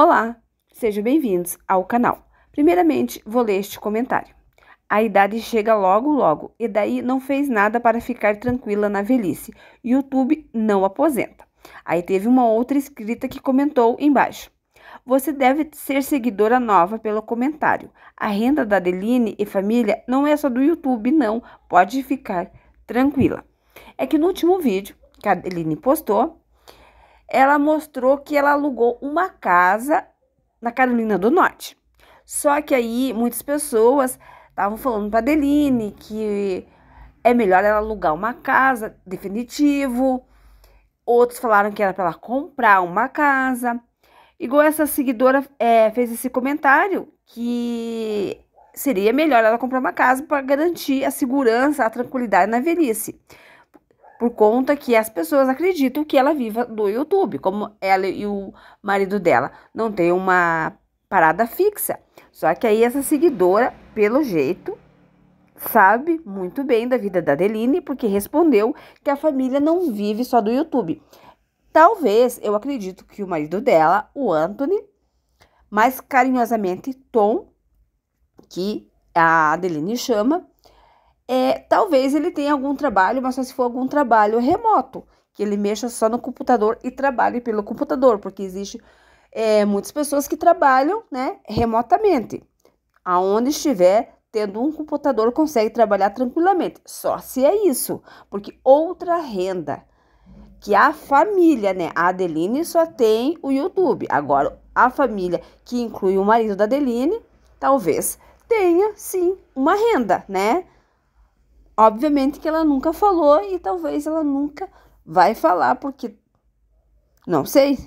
Olá, sejam bem-vindos ao canal. Primeiramente, vou ler este comentário. A idade chega logo logo e daí não fez nada para ficar tranquila na velhice. YouTube não aposenta. Aí teve uma outra escrita que comentou embaixo. Você deve ser seguidora nova pelo comentário. A renda da Adeline e família não é só do YouTube, não. Pode ficar tranquila. É que no último vídeo que a Adeline postou, ela mostrou que ela alugou uma casa na Carolina do Norte. Só que aí muitas pessoas estavam falando para Deline que é melhor ela alugar uma casa definitivo. Outros falaram que era para ela comprar uma casa. Igual essa seguidora é, fez esse comentário que seria melhor ela comprar uma casa para garantir a segurança, a tranquilidade na velhice por conta que as pessoas acreditam que ela viva do YouTube, como ela e o marido dela não tem uma parada fixa. Só que aí essa seguidora, pelo jeito, sabe muito bem da vida da Adeline, porque respondeu que a família não vive só do YouTube. Talvez, eu acredito que o marido dela, o Anthony, mais carinhosamente Tom, que a Adeline chama, é, talvez ele tenha algum trabalho, mas só se for algum trabalho remoto, que ele mexa só no computador e trabalhe pelo computador, porque existe é, muitas pessoas que trabalham né, remotamente. Aonde estiver tendo um computador, consegue trabalhar tranquilamente. Só se é isso, porque outra renda que a família, né? A Adeline só tem o YouTube. Agora, a família que inclui o marido da Adeline, talvez tenha sim uma renda, né? Obviamente que ela nunca falou e talvez ela nunca vai falar porque não sei,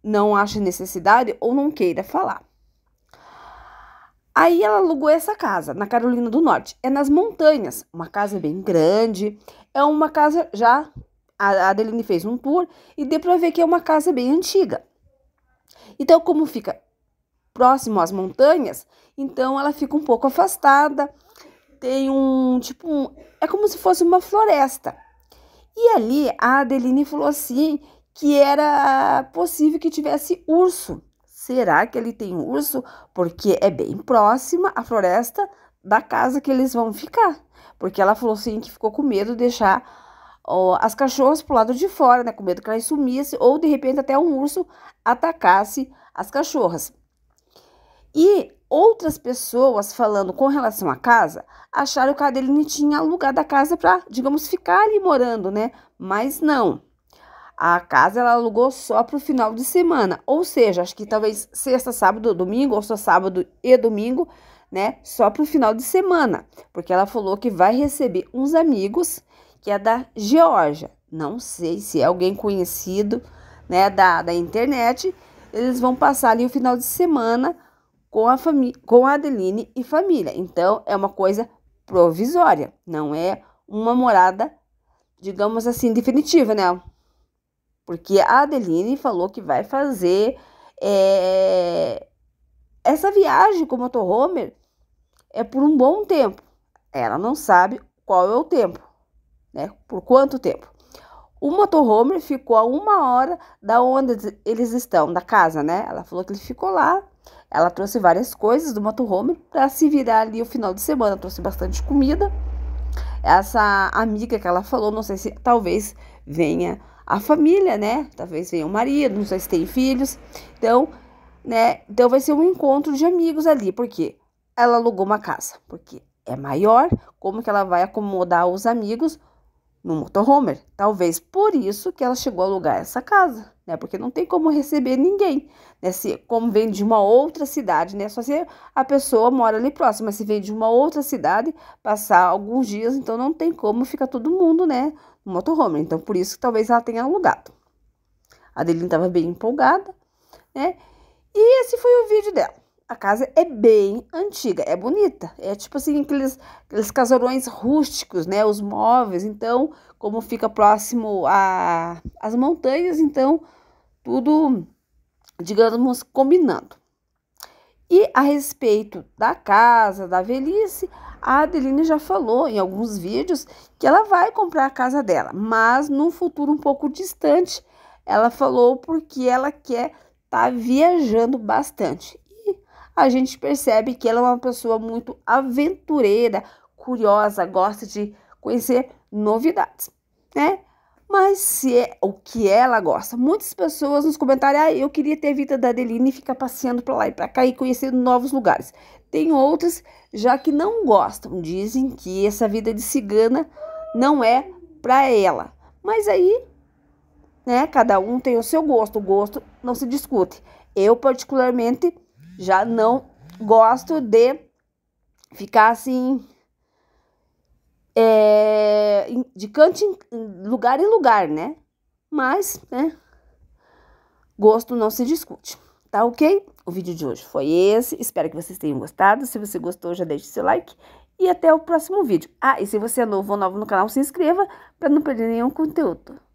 não acha necessidade ou não queira falar. Aí ela alugou essa casa na Carolina do Norte. É nas montanhas, uma casa bem grande. É uma casa já a Adeline fez um tour e deu para ver que é uma casa bem antiga. Então, como fica próximo às montanhas, então ela fica um pouco afastada tem um tipo um, é como se fosse uma floresta. E ali a Adeline falou assim que era possível que tivesse urso. Será que ele tem urso? Porque é bem próxima a floresta da casa que eles vão ficar. Porque ela falou assim que ficou com medo de deixar ó, as cachorras pro lado de fora, né? Com medo que elas sumissem ou de repente até um urso atacasse as cachorras. E outras pessoas falando com relação à casa acharam que a Adeline tinha alugado a casa para, digamos, ficar ali morando, né? Mas não. A casa ela alugou só para o final de semana, ou seja, acho que talvez sexta, sábado, domingo, ou só sábado e domingo, né? Só para o final de semana, porque ela falou que vai receber uns amigos que é da Geórgia. Não sei se é alguém conhecido, né, da, da internet. Eles vão passar ali o final de semana com a, com a Adeline e família. Então, é uma coisa provisória, não é uma morada, digamos assim, definitiva, né? Porque a Adeline falou que vai fazer é, essa viagem com o motorhomer é por um bom tempo. Ela não sabe qual é o tempo, né? Por quanto tempo. O motorhomer ficou a uma hora da onde eles estão, da casa, né? Ela falou que ele ficou lá ela trouxe várias coisas do motorhome para se virar ali o final de semana, trouxe bastante comida. Essa amiga que ela falou, não sei se talvez venha a família, né? Talvez venha o marido, não sei se tem filhos. Então, né? Então vai ser um encontro de amigos ali, porque ela alugou uma casa, porque é maior, como que ela vai acomodar os amigos no motorhome Talvez por isso que ela chegou a alugar essa casa, né? Porque não tem como receber ninguém, né? Se, como vem de uma outra cidade, né? Só se a pessoa mora ali próxima, se vem de uma outra cidade, passar alguns dias, então não tem como ficar todo mundo, né? No motorhome Então por isso que talvez ela tenha alugado. A Adeline estava bem empolgada, né? E esse foi o vídeo dela a casa é bem antiga, é bonita. É tipo assim, aqueles, aqueles casarões rústicos, né? Os móveis. Então, como fica próximo às montanhas, então tudo, digamos, combinando. E a respeito da casa, da velhice, a Adeline já falou em alguns vídeos que ela vai comprar a casa dela, mas num futuro um pouco distante. Ela falou porque ela quer tá viajando bastante a gente percebe que ela é uma pessoa muito aventureira, curiosa, gosta de conhecer novidades, né? Mas se é o que ela gosta. Muitas pessoas nos comentários, ah, eu queria ter a vida da Adeline e ficar passeando para lá e para cá e conhecendo novos lugares. Tem outras já que não gostam, dizem que essa vida de cigana não é para ela. Mas aí, né, cada um tem o seu gosto, o gosto não se discute. Eu particularmente já não gosto de ficar assim. É, de canto em lugar em lugar, né? Mas, né? Gosto não se discute. Tá ok? O vídeo de hoje foi esse. Espero que vocês tenham gostado. Se você gostou, já deixe seu like. E até o próximo vídeo. Ah, e se você é novo ou novo no canal, se inscreva para não perder nenhum conteúdo.